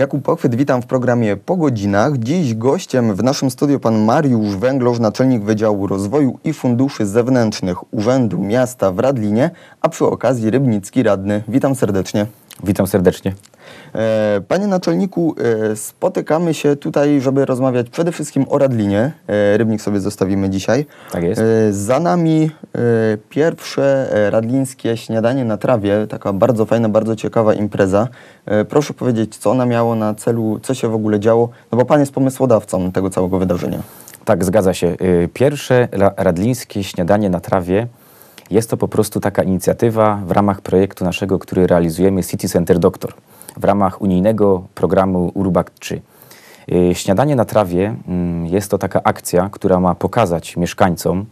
Jakub Pochwyt, witam w programie Po Godzinach. Dziś gościem w naszym studiu pan Mariusz Węgloż, naczelnik Wydziału Rozwoju i Funduszy Zewnętrznych Urzędu Miasta w Radlinie, a przy okazji Rybnicki Radny. Witam serdecznie. Witam serdecznie. E, panie naczelniku, e, spotykamy się tutaj, żeby rozmawiać przede wszystkim o Radlinie. E, rybnik sobie zostawimy dzisiaj. Tak jest. Za nami pierwsze radlińskie śniadanie na trawie, taka bardzo fajna, bardzo ciekawa impreza. Proszę powiedzieć, co ona miała na celu, co się w ogóle działo, no bo Pan jest pomysłodawcą tego całego wydarzenia. Tak, zgadza się. Pierwsze radlińskie śniadanie na trawie jest to po prostu taka inicjatywa w ramach projektu naszego, który realizujemy City Center Doctor w ramach unijnego programu Urbakt 3. Y, śniadanie na trawie mm, jest to taka akcja, która ma pokazać mieszkańcom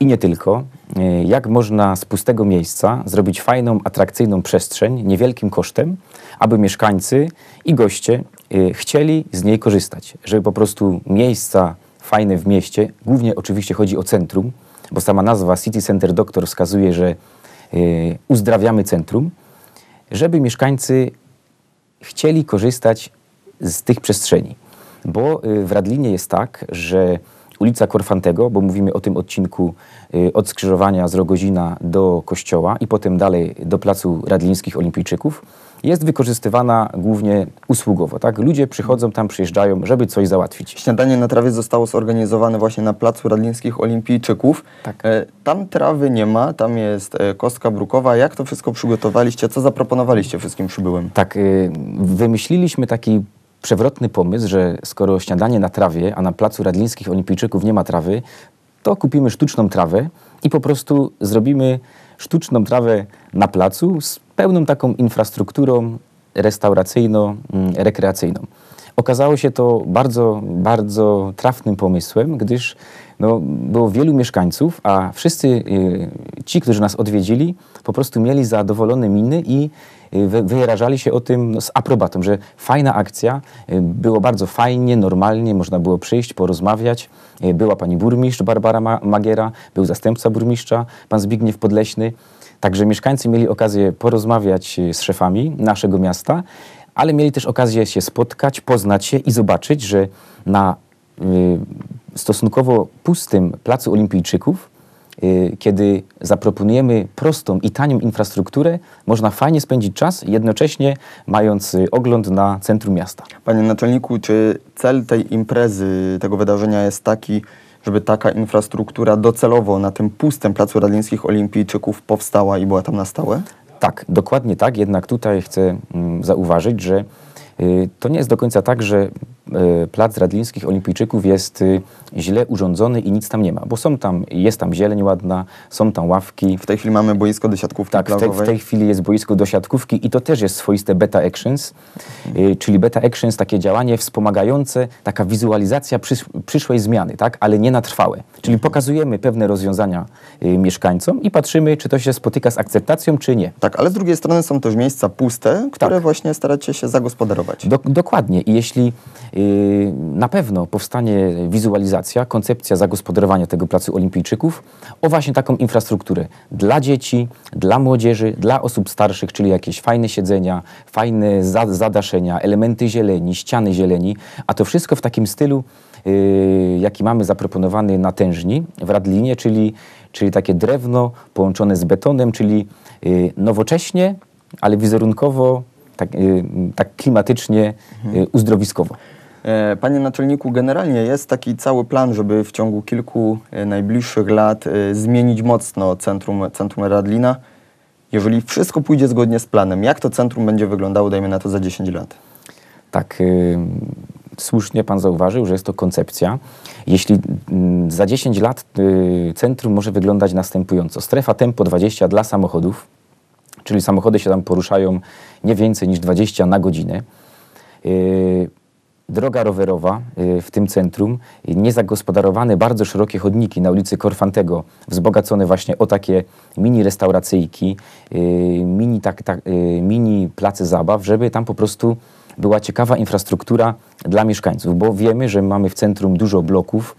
i nie tylko, y, jak można z pustego miejsca zrobić fajną, atrakcyjną przestrzeń niewielkim kosztem, aby mieszkańcy i goście y, chcieli z niej korzystać, żeby po prostu miejsca fajne w mieście, głównie oczywiście chodzi o centrum, bo sama nazwa City Center Doktor wskazuje, że y, uzdrawiamy centrum, żeby mieszkańcy chcieli korzystać z tych przestrzeni. Bo y, w Radlinie jest tak, że ulica Korfantego, bo mówimy o tym odcinku y, od skrzyżowania z Rogozina do kościoła i potem dalej do Placu Radlińskich Olimpijczyków, jest wykorzystywana głównie usługowo. Tak? Ludzie przychodzą tam, przyjeżdżają, żeby coś załatwić. Śniadanie na trawie zostało zorganizowane właśnie na Placu Radlińskich Olimpijczyków. Tak. E, tam trawy nie ma, tam jest e, kostka brukowa. Jak to wszystko przygotowaliście? Co zaproponowaliście wszystkim przybyłym? Tak, y, wymyśliliśmy taki przewrotny pomysł, że skoro śniadanie na trawie, a na placu Radlińskich Olimpijczyków nie ma trawy, to kupimy sztuczną trawę i po prostu zrobimy sztuczną trawę na placu z pełną taką infrastrukturą restauracyjno-rekreacyjną. Mm, Okazało się to bardzo, bardzo trafnym pomysłem, gdyż no, było wielu mieszkańców, a wszyscy y, ci, którzy nas odwiedzili, po prostu mieli zadowolone miny i y, wyrażali się o tym no, z aprobatą, że fajna akcja, y, było bardzo fajnie, normalnie, można było przyjść, porozmawiać. Była pani burmistrz Barbara Magiera, był zastępca burmistrza, pan Zbigniew Podleśny. Także mieszkańcy mieli okazję porozmawiać z szefami naszego miasta, ale mieli też okazję się spotkać, poznać się i zobaczyć, że na y, stosunkowo pustym Placu Olimpijczyków, y, kiedy zaproponujemy prostą i tanią infrastrukturę, można fajnie spędzić czas, jednocześnie mając y, ogląd na centrum miasta. Panie naczelniku, czy cel tej imprezy, tego wydarzenia jest taki, żeby taka infrastruktura docelowo na tym pustym Placu Radlińskich Olimpijczyków powstała i była tam na stałe? Tak, dokładnie tak, jednak tutaj chcę mm, zauważyć, że y, to nie jest do końca tak, że Y, plac radlińskich olimpijczyków jest y, źle urządzony i nic tam nie ma, bo są tam, jest tam zieleń ładna, są tam ławki. W tej chwili mamy boisko do siatkówki Tak, w, te, w tej chwili jest boisko do siatkówki i to też jest swoiste beta actions, y, czyli beta actions, takie działanie wspomagające, taka wizualizacja przysz, przyszłej zmiany, tak, ale nie na trwałe. Czyli pokazujemy pewne rozwiązania mieszkańcom i patrzymy, czy to się spotyka z akceptacją, czy nie. Tak, ale z drugiej strony są też miejsca puste, które tak. właśnie staracie się zagospodarować. Do, dokładnie. I jeśli na pewno powstanie wizualizacja, koncepcja zagospodarowania tego placu olimpijczyków o właśnie taką infrastrukturę dla dzieci, dla młodzieży, dla osób starszych, czyli jakieś fajne siedzenia, fajne zadaszenia, elementy zieleni, ściany zieleni, a to wszystko w takim stylu, yy, jaki mamy zaproponowany na tężni w Radlinie, czyli, czyli takie drewno połączone z betonem, czyli yy, nowocześnie, ale wizerunkowo tak, yy, tak klimatycznie, mhm. uzdrowiskowo. E, panie naczelniku, generalnie jest taki cały plan, żeby w ciągu kilku e, najbliższych lat e, zmienić mocno centrum, centrum Radlina. Jeżeli wszystko pójdzie zgodnie z planem, jak to centrum będzie wyglądało, dajmy na to, za 10 lat? Tak, y, słusznie Pan zauważył, że jest to koncepcja. Jeśli mm, za 10 lat y, centrum może wyglądać następująco. Strefa tempo 20 dla samochodów, czyli samochody się tam poruszają nie więcej niż 20 na godzinę. Y, droga rowerowa y, w tym centrum, niezagospodarowane bardzo szerokie chodniki na ulicy Korfantego, wzbogacone właśnie o takie mini restauracyjki, y, mini, tak, tak, y, mini place zabaw, żeby tam po prostu była ciekawa infrastruktura dla mieszkańców, bo wiemy, że mamy w centrum dużo bloków,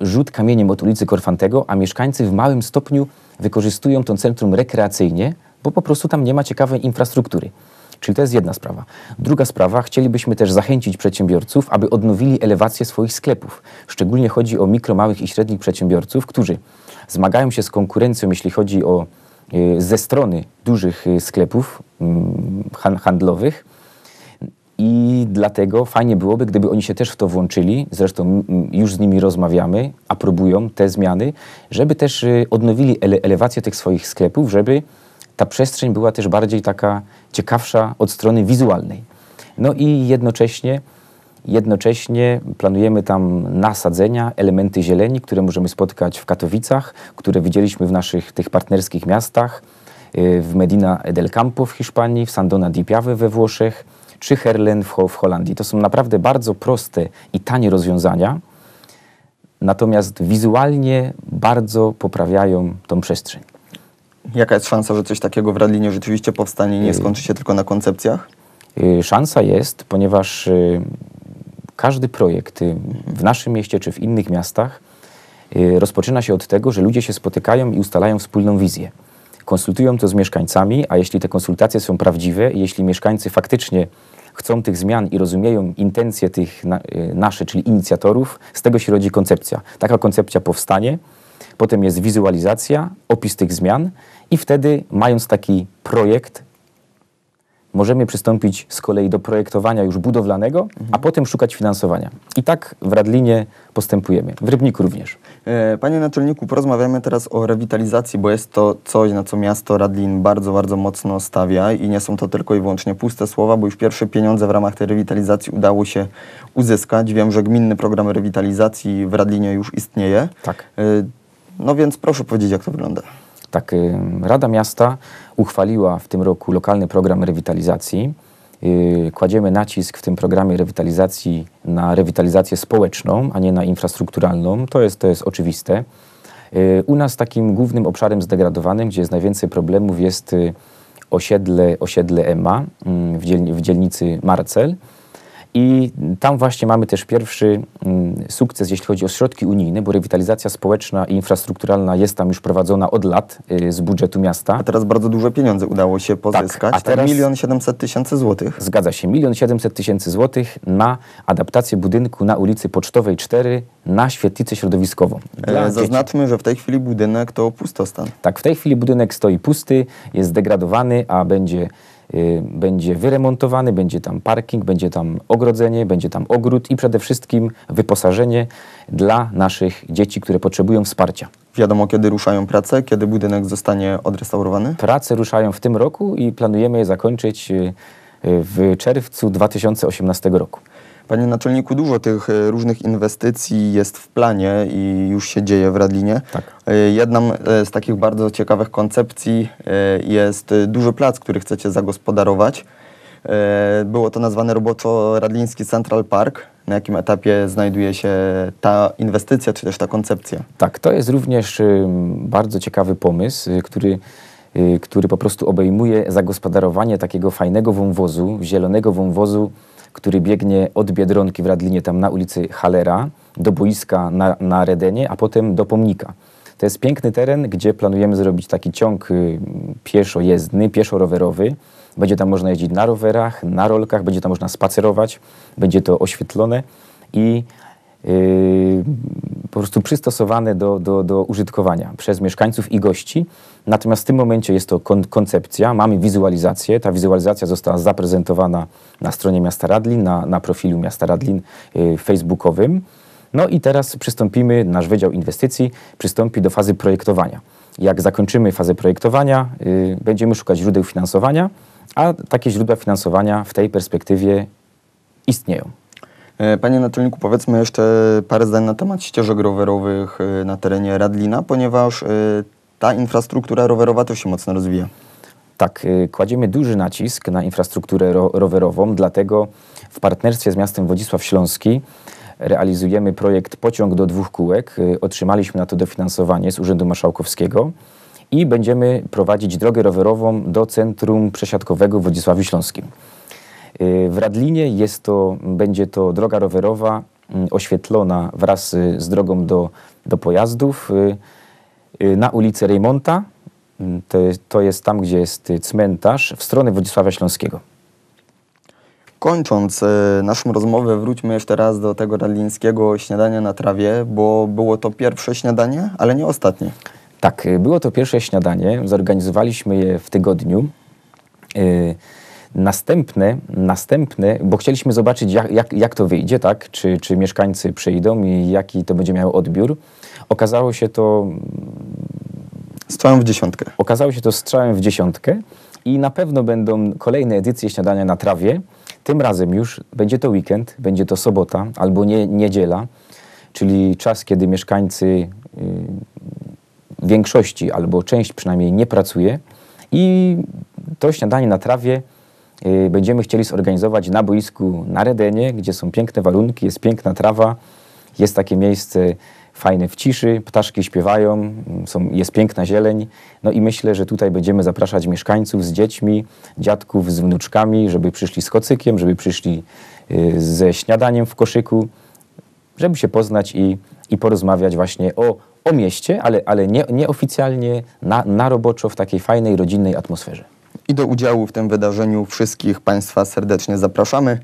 rzut kamieniem od ulicy Korfantego, a mieszkańcy w małym stopniu wykorzystują to centrum rekreacyjnie, bo po prostu tam nie ma ciekawej infrastruktury. Czyli to jest jedna sprawa. Druga sprawa, chcielibyśmy też zachęcić przedsiębiorców, aby odnowili elewację swoich sklepów. Szczególnie chodzi o mikro, małych i średnich przedsiębiorców, którzy zmagają się z konkurencją, jeśli chodzi o y, ze strony dużych y, sklepów mm, handlowych. I dlatego fajnie byłoby, gdyby oni się też w to włączyli, zresztą już z nimi rozmawiamy, aprobują te zmiany, żeby też y, odnowili ele elewację tych swoich sklepów, żeby ta przestrzeń była też bardziej taka ciekawsza od strony wizualnej. No i jednocześnie, jednocześnie planujemy tam nasadzenia, elementy zieleni, które możemy spotkać w Katowicach, które widzieliśmy w naszych tych partnerskich miastach, y, w Medina del Campo w Hiszpanii, w Sandona di Piave we Włoszech, czy Herlen w, Ho w Holandii. To są naprawdę bardzo proste i tanie rozwiązania, natomiast wizualnie bardzo poprawiają tą przestrzeń jaka jest szansa, że coś takiego w Radlinie rzeczywiście powstanie i nie mm. skończy się tylko na koncepcjach? Y, szansa jest, ponieważ y, każdy projekt y, w naszym mieście czy w innych miastach rozpoczyna się od tego, że ludzie się spotykają i ustalają wspólną wizję. Konsultują to z mieszkańcami, a jeśli te konsultacje są prawdziwe i jeśli mieszkańcy faktycznie chcą tych zmian i rozumieją intencje tych na, nasze, czyli inicjatorów, z tego się rodzi koncepcja. Taka koncepcja powstanie, potem jest wizualizacja, opis tych zmian i wtedy mając taki projekt możemy przystąpić z kolei do projektowania już budowlanego, mhm. a potem szukać finansowania. I tak w Radlinie postępujemy, w Rybniku również. E, panie naczelniku, porozmawiamy teraz o rewitalizacji, bo jest to coś, na co miasto Radlin bardzo, bardzo mocno stawia i nie są to tylko i wyłącznie puste słowa, bo już pierwsze pieniądze w ramach tej rewitalizacji udało się uzyskać. Wiem, że gminny program rewitalizacji w Radlinie już istnieje. Tak. E, no więc proszę powiedzieć, jak to wygląda. Tak, y, Rada Miasta uchwaliła w tym roku lokalny program rewitalizacji. Y, kładziemy nacisk w tym programie rewitalizacji na rewitalizację społeczną, a nie na infrastrukturalną. To jest, to jest oczywiste. Y, u nas takim głównym obszarem zdegradowanym, gdzie jest najwięcej problemów, jest osiedle, osiedle EMA mm, w, dzielnicy Marcel. I tam właśnie mamy też pierwszy mm, sukces, jeśli chodzi o środki unijne, bo rewitalizacja społeczna i infrastrukturalna jest tam już prowadzona od lat y, z budżetu miasta. A teraz bardzo duże pieniądze udało się tak, pozyskać. Tak, a teraz milion siedemset tysięcy złotych. Zgadza się, milion siedemset tysięcy złotych na adaptację budynku na ulicy Pocztowej 4 na świetlicę środowiskową. E, zaznaczmy, dzieci. że w tej chwili budynek to pustostan. Tak, w tej chwili budynek stoi pusty, jest degradowany, a będzie Y, będzie wyremontowany, będzie tam parking, będzie tam ogrodzenie, będzie tam ogród i przede wszystkim wyposażenie dla naszych dzieci, które potrzebują wsparcia. Wiadomo, kiedy ruszają prace, kiedy budynek zostanie odrestaurowany? Prace ruszają w tym roku i planujemy je zakończyć y, y, w czerwcu 2018 roku. Panie naczelniku, dużo tych e, różnych inwestycji jest w planie i już się dzieje w Radlinie. Tak. E, Jedną e, z takich bardzo ciekawych koncepcji jest duży plac, który chcecie zagospodarować. Było to nazwane roboczo Radliński Central Park. Na jakim etapie znajduje się ta inwestycja, czy też ta koncepcja? Tak, to jest również y, bardzo ciekawy pomysł, y, który y, który po prostu obejmuje zagospodarowanie takiego fajnego wąwozu, zielonego wąwozu który biegnie od Biedronki w Radlinie, tam na ulicy Halera, do boiska na, na Redenie, a potem do Pomnika. To jest piękny teren, gdzie planujemy zrobić taki ciąg y, pieszo-jezdny, pieszo-rowerowy. Będzie tam można jeździć na rowerach, na rolkach, będzie tam można spacerować, będzie to oświetlone i yy, po prostu przystosowane do, do, do użytkowania przez mieszkańców i gości. Natomiast w tym momencie jest to kon koncepcja, mamy wizualizację. Ta wizualizacja została zaprezentowana na stronie Miasta Radlin, na, na profilu Miasta Radlin yy, facebookowym. No i teraz przystąpimy, nasz Wydział Inwestycji przystąpi do fazy projektowania. Jak zakończymy fazę projektowania, yy, będziemy szukać źródeł finansowania, a takie źródła finansowania w tej perspektywie istnieją. E, panie naczelniku, powiedzmy jeszcze parę zdań na temat ścieżek rowerowych e, na terenie Radlina, ponieważ e, ta infrastruktura rowerowa też się mocno rozwija. Tak, kładziemy duży nacisk na infrastrukturę ro rowerową, dlatego w partnerstwie z miastem Wodzisław Śląski realizujemy projekt Pociąg do dwóch kółek. Otrzymaliśmy na to dofinansowanie z Urzędu Marszałkowskiego i będziemy prowadzić drogę rowerową do centrum przesiadkowego w Wodzisławiu Śląskim. Y, w Radlinie jest to, będzie to droga rowerowa mm, oświetlona wraz y, z drogą do, do pojazdów y, na ulicy Reymonta. Mm, to jest, to jest tam, gdzie jest cmentarz, w stronę Władysława Śląskiego. Kończąc y, naszą rozmowę, wróćmy jeszcze raz do tego radlińskiego śniadania na trawie, bo było to pierwsze śniadanie, ale nie ostatnie. Tak, było to pierwsze śniadanie. Zorganizowaliśmy je w tygodniu. Y, Następny, następny, bo chcieliśmy zobaczyć, jak, jak, jak to wyjdzie, tak? Czy, czy mieszkańcy przyjdą i jaki to będzie miało odbiór. Okazało się to. Mm, strzałem w dziesiątkę. Okazało się to strzałem w dziesiątkę i na pewno będą kolejne edycje śniadania na trawie. Tym razem już będzie to weekend, będzie to sobota albo nie, niedziela, czyli czas, kiedy mieszkańcy y, większości albo część przynajmniej nie pracuje i to śniadanie na trawie Y, będziemy chcieli zorganizować na boisku na Redenie, gdzie są piękne warunki, jest piękna trawa, jest takie miejsce fajne w ciszy, ptaszki śpiewają, mm, są, jest piękna zieleń. No i myślę, że tutaj będziemy zapraszać mieszkańców z dziećmi, dziadków z wnuczkami, żeby przyszli z kocykiem, żeby przyszli y, ze śniadaniem w koszyku, żeby się poznać i, i porozmawiać właśnie o, o mieście, ale, ale nie, nieoficjalnie, na, na roboczo, w takiej fajnej, rodzinnej atmosferze i do udziału w tym wydarzeniu wszystkich Państwa serdecznie zapraszamy.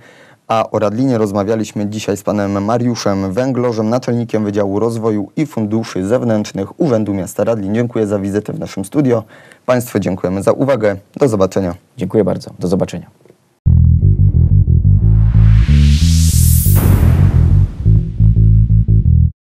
A o Radlinie rozmawialiśmy dzisiaj z panem Mariuszem Węglorzem, naczelnikiem Wydziału Rozwoju i Funduszy Zewnętrznych Urzędu Miasta Radlin. Dziękuję za wizytę w naszym studio. Państwu dziękujemy za uwagę. Do zobaczenia. Dziękuję bardzo. Do zobaczenia.